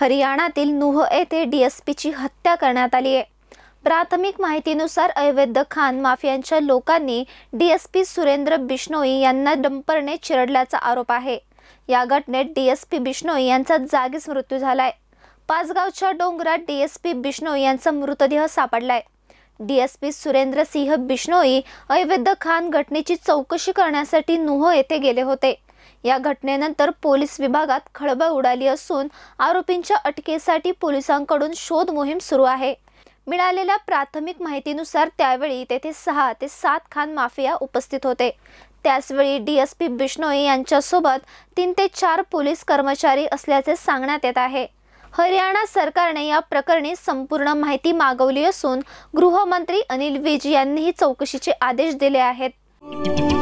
हरियाणातील नुह येथे डीएसपीची हत्या करण्यात आली आहे प्राथमिक माहितीनुसार अवैध खान माफियांच्या लोकांनी डीएसपी सुरेंद्र बिश्नोई यांना डंपरने चिरडल्याचा आरोप आहे या घटनेत डीएसपी बिश्नोई यांचा जागीच मृत्यू झालाय पाचगावच्या डोंगरात डीएसपी बिष्णोई यांचा मृतदेह सापडलाय डीएसपी सुरेंद्र सिंह बिश्नोई अवैध खान घटनेची चौकशी करण्यासाठी नुह येथे गेले होते या घटनेनंतर पोलीस विभागात खळबळ उडाली असून आरोपींच्या अटकेसाठी पोलिसांकडून शोध मोहीम सुरू आहे मिळालेल्या प्राथमिक माहितीनुसार त्यावेळी तेथे सहा ते सात खान माफिया उपस्थित होते त्याचवेळी डी एस पी बिष्णोई यांच्यासोबत तीन ते चार पोलीस कर्मचारी असल्याचे सांगण्यात येत आहे हरियाणा सरकारने या प्रकरणी संपूर्ण माहिती मागवली असून गृहमंत्री अनिल विज यांनीही चौकशीचे आदेश दिले आहेत